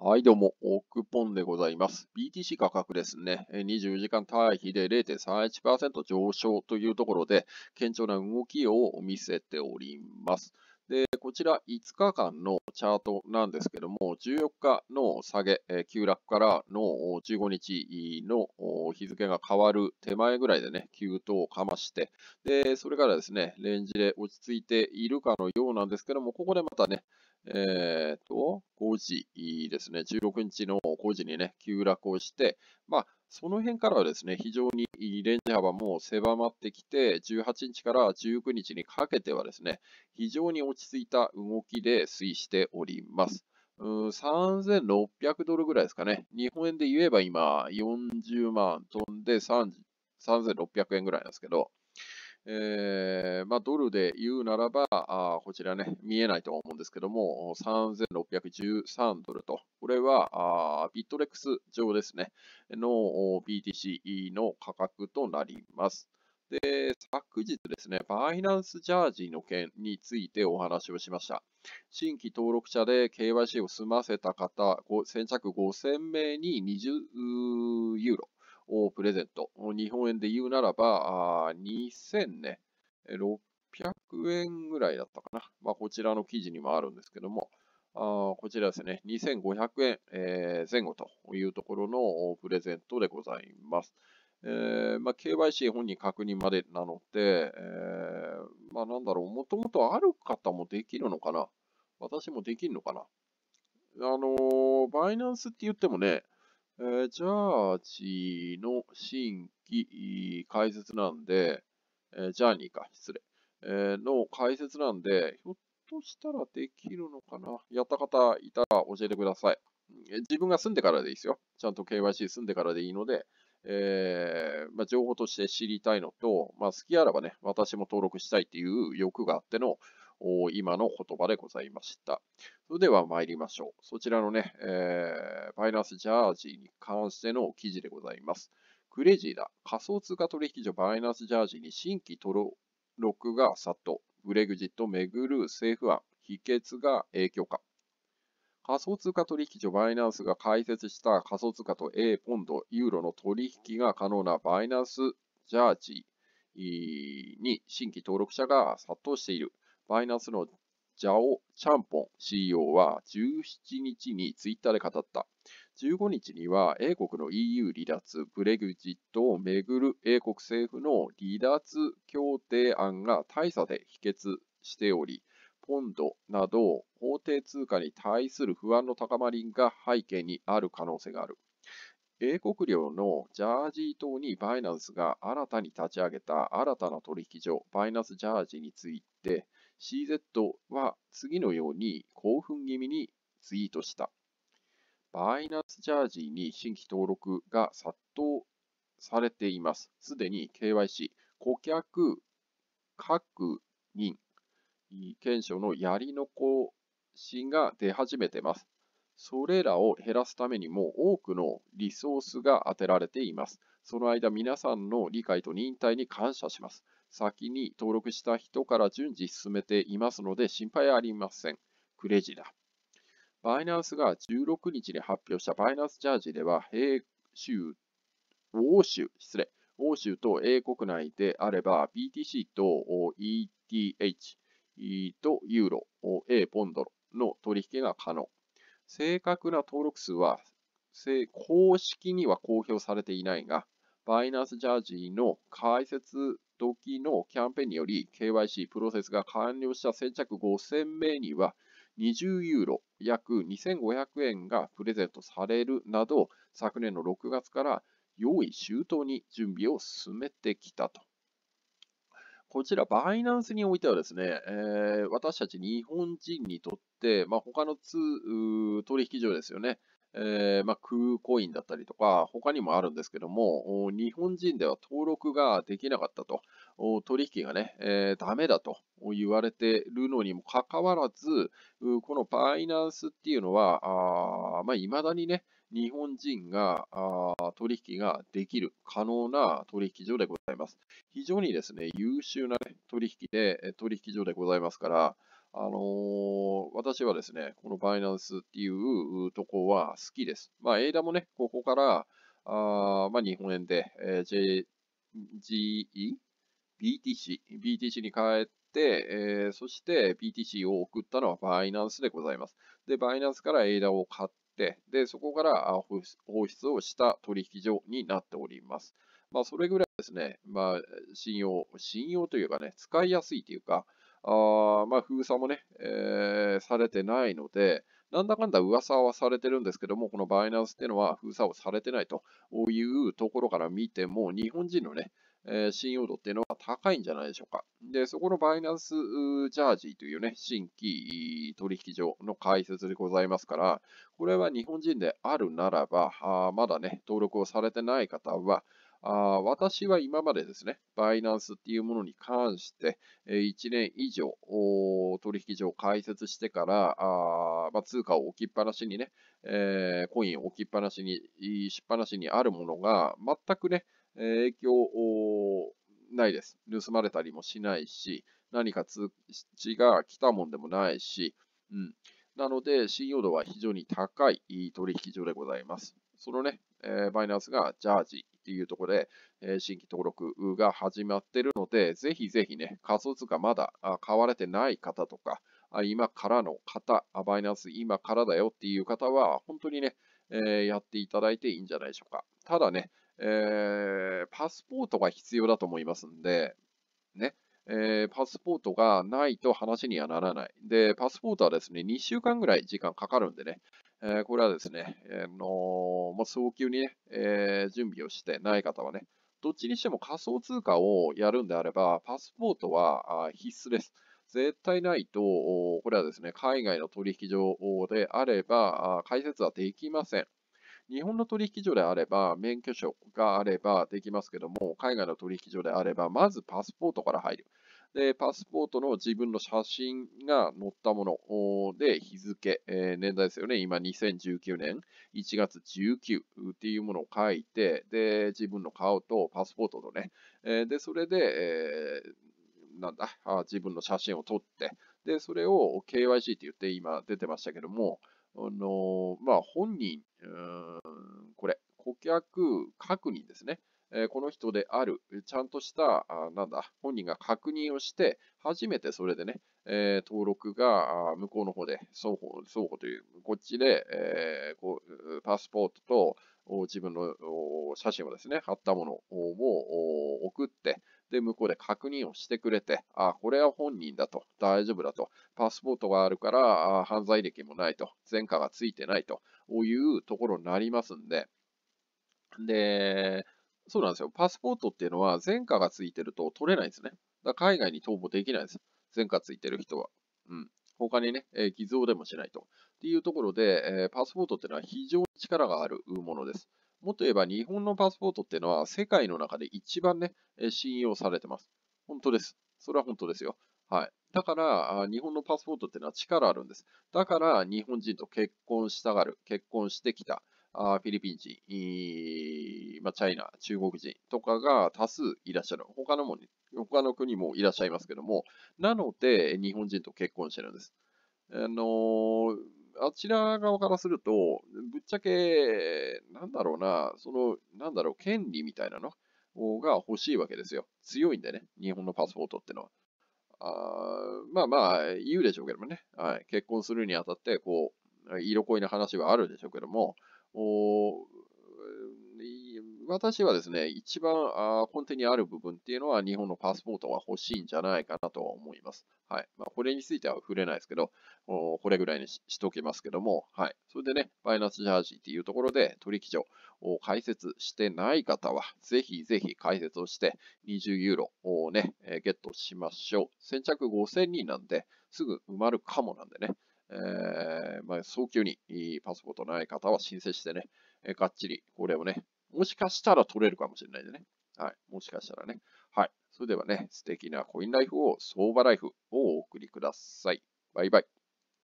はい、どうも、オークポンでございます。BTC 価格ですね、24時間対比で0.31%上昇というところで、堅調な動きを見せております。で、こちら5日間のチャートなんですけども、14日の下げ、急落からの15日の日付が変わる手前ぐらいでね、急騰をかまして、で、それからですね、レンジで落ち着いているかのようなんですけども、ここでまたね、えっ、と、5時ですね、16日の5時にね、急落をして、まあ、その辺からはですね、非常にレンジ幅も狭まってきて、18日から19日にかけてはですね、非常に落ち着いた動きで推移しております。3600ドルぐらいですかね。日本円で言えば今40万飛んで3600円ぐらいなんですけど、えー、まあ、ドルで言うならば、あこちらね、見えないと思うんですけども、3613ドルと、これはあビットレックス上ですね、の BTC の価格となります。で、昨日ですね、バイナンスジャージーの件についてお話をしました。新規登録者で KYC を済ませた方、先着5000名に20ユーロ。をプレゼント。日本円で言うならば、2600、ね、円ぐらいだったかな。まあ、こちらの記事にもあるんですけども、あこちらですね、2500円、えー、前後というところのプレゼントでございます。えーまあ、KYC 本人確認までなので、えー、まあ、なんだろう、もともとある方もできるのかな私もできるのかなあのー、バイナンスって言ってもね、えー、チャーチの新規解説なんで、えー、ジャーニーか、失礼。えー、の解説なんで、ひょっとしたらできるのかなやった方いたら教えてください。自分が住んでからでいいですよ。ちゃんと KYC 住んでからでいいので、えーまあ、情報として知りたいのと、まあ、好きあらばね、私も登録したいっていう欲があっての、今の言葉でございました。それでは参りましょう。そちらのね、えー、バイナンスジャージーに関しての記事でございます。クレジーだ。仮想通貨取引所バイナンスジャージーに新規登録が殺到。ブレグジットめぐる政府案。秘訣が影響か。仮想通貨取引所バイナンスが開設した仮想通貨と A ポンド、ユーロの取引が可能なバイナンスジャージーに新規登録者が殺到している。バイナンスのジャオ・チャンポン CEO は17日にツイッターで語った。15日には英国の EU 離脱、ブレグジットをめぐる英国政府の離脱協定案が大差で否決しており、ポンドなど法定通貨に対する不安の高まりが背景にある可能性がある。英国領のジャージー島にバイナンスが新たに立ち上げた新たな取引所、バイナンスジャージーについて、CZ は次のように興奮気味にツイートした。バイナンスジャージーに新規登録が殺到されています。すでに KYC、顧客確認、検証のやり残しが出始めています。それらを減らすためにも多くのリソースが当てられています。その間、皆さんの理解と忍耐に感謝します。先に登録した人から順次進めていますので心配ありません。クレジだ。バイナンスが16日に発表したバイナンスチャージでは、英州、欧州、失礼、欧州と英国内であれば、BTC と ETH とユーロ、A ポンドの取引が可能。正確な登録数は公式には公表されていないが、バイナンスジャージの解説同期のキャンペーンにより KYC プロセスが完了した先着5000名には20ユーロ約2500円がプレゼントされるなど昨年の6月から用意周到に準備を進めてきたと。こちら、バイナンスにおいてはですね、えー、私たち日本人にとって、まあ、他の通取引所ですよね、えー、まあ、空コインだったりとか、他にもあるんですけども、日本人では登録ができなかったと、取引がね、えー、ダメだと言われてるのにもかかわらず、このバイナンスっていうのは、まあ、未だにね、日本人が取引ができる可能な取引所でございます。非常にですね、優秀な、ね、取引で、取引所でございますから、あのー、私はですね、このバイナンスっていうとこは好きです。まあ、ADA もね、ここから、あまあ、日本円で、えー、JGE、BTC、BTC に変えて、えー、そして BTC を送ったのはバイナンスでございます。で、バイナンスから ADA を買って、で、そこから放出をした取引所になっております。まあ、それぐらいですね、まあ、信用、信用というかね、使いやすいというか、あまあ、封鎖もね、えー、されてないので、なんだかんだ噂はされてるんですけども、このバイナンスっていうのは封鎖をされてないというところから見ても、日本人のね、えー、信用度っていうのは高いんじゃないでしょうか。で、そこのバイナンスジャージーというね、新規取引所の開設でございますから、これは日本人であるならば、あまだね、登録をされてない方は、あ私は今までですね、バイナンスっていうものに関して、1年以上取引所を開設してから、あまあ、通貨を置きっぱなしにね、えー、コイン置きっぱなしに、しっぱなしにあるものが全くね、影響ないです。盗まれたりもしないし、何か通知が来たもんでもないし、うん。なので、信用度は非常に高い取引所でございます。そのね、バイナンスがジャージっていうところで、新規登録が始まってるので、ぜひぜひね、仮想通貨まだ買われてない方とか、今からの方、バイナンス今からだよっていう方は、本当にね、やっていただいていいんじゃないでしょうか。ただね、えー、パスポートが必要だと思いますんで、ね、えー、パスポートがないと話にはならない。で、パスポートはですね、2週間ぐらい時間かかるんでね、えこれはですね、えーのまあ、早急にね、えー、準備をしてない方はね、どっちにしても仮想通貨をやるんであれば、パスポートは必須です。絶対ないと、これはですね、海外の取引所であれば、開設はできません。日本の取引所であれば、免許証があればできますけども、海外の取引所であれば、まずパスポートから入る。で、パスポートの自分の写真が載ったもので、日付、えー、年代ですよね。今、2019年1月19っていうものを書いて、で、自分の顔とパスポートとね、えー、で、それで、えー、なんだあ、自分の写真を撮って、で、それを KYC って言って今出てましたけども、あのー、まあ、本人、これ、顧客確認ですね。えこの人である、ちゃんとした、あなんだ、本人が確認をして、初めてそれでね、え登録が向こうの方で、双方、双方という、こっちで、えこうパスポートと自分の写真をですね、貼ったものを送って、で、向こうで確認をしてくれて、あ、これは本人だと、大丈夫だと、パスポートがあるから、犯罪歴もないと、前科がついてないというところになりますんで、で、そうなんですよ。パスポートっていうのは、前科がついてると取れないんですね。だから海外に逃亡できないんです。前科ついてる人は。うん。他にね、え偽造でもしないと。っていうところで、えパスポートっていうのは非常に力があるものです。もっと言えば日本のパスポートっていうのは世界の中で一番ね、信用されてます。本当です。それは本当ですよ。はい。だから、日本のパスポートっていうのは力あるんです。だから、日本人と結婚したがる、結婚してきた。あフィリピン人、まあ、チャイナ、中国人とかが多数いらっしゃる。他のも、ね、他の国もいらっしゃいますけども、なので、日本人と結婚してるんです。あのー、あちら側からすると、ぶっちゃけ、なんだろうな、その、なんだろう、権利みたいなのが欲しいわけですよ。強いんでね、日本のパスポートってのは。あまあまあ、言うでしょうけどもね、はい、結婚するにあたって、こう、色恋の話はあるでしょうけども、私はですね、一番根底にある部分っていうのは日本のパスポートが欲しいんじゃないかなとは思います。はい。まあ、これについては触れないですけど、これぐらいにししときますけども、はい。それでね、バイナスジャージっていうところで取引所を開設してない方は、ぜひぜひ開設をして20ユーロをね、ゲットしましょう。先着5000人なんで、すぐ埋まるかもなんでね。えー、まあ、早急にパスポートない方は申請してね、えがっちり、これをね、もしかしたら取れるかもしれないでね。はい。もしかしたらね。はい。それではね、素敵なコインライフを、相場ライフをお送りください。バイバイ。